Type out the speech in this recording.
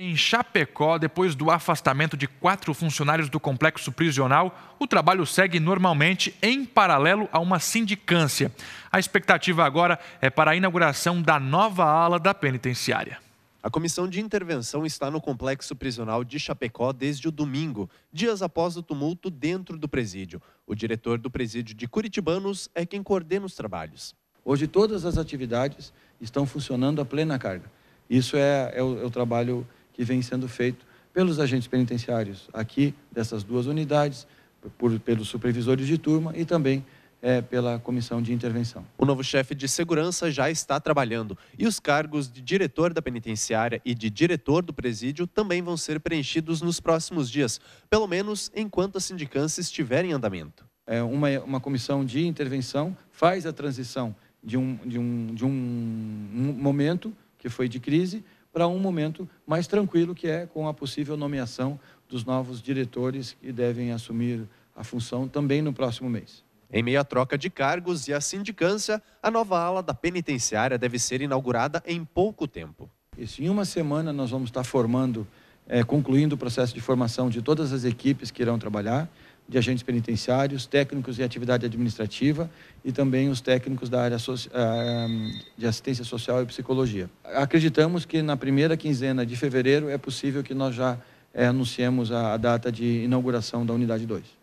Em Chapecó, depois do afastamento de quatro funcionários do complexo prisional, o trabalho segue normalmente em paralelo a uma sindicância. A expectativa agora é para a inauguração da nova ala da penitenciária. A comissão de intervenção está no complexo prisional de Chapecó desde o domingo, dias após o tumulto dentro do presídio. O diretor do presídio de Curitibanos é quem coordena os trabalhos. Hoje todas as atividades estão funcionando a plena carga. Isso é, é, o, é o trabalho que vem sendo feito pelos agentes penitenciários aqui dessas duas unidades, por, pelos supervisores de turma e também é, pela comissão de intervenção. O novo chefe de segurança já está trabalhando e os cargos de diretor da penitenciária e de diretor do presídio também vão ser preenchidos nos próximos dias, pelo menos enquanto a sindicância estiver em andamento. É, uma, uma comissão de intervenção faz a transição de um, de um, de um, um momento que foi de crise para um momento mais tranquilo, que é com a possível nomeação dos novos diretores que devem assumir a função também no próximo mês. Em meio à troca de cargos e à sindicância, a nova ala da penitenciária deve ser inaugurada em pouco tempo. Isso, em uma semana nós vamos estar formando, é, concluindo o processo de formação de todas as equipes que irão trabalhar de agentes penitenciários, técnicos de atividade administrativa e também os técnicos da área ah, de assistência social e psicologia. Acreditamos que na primeira quinzena de fevereiro é possível que nós já é, anunciemos a, a data de inauguração da unidade 2.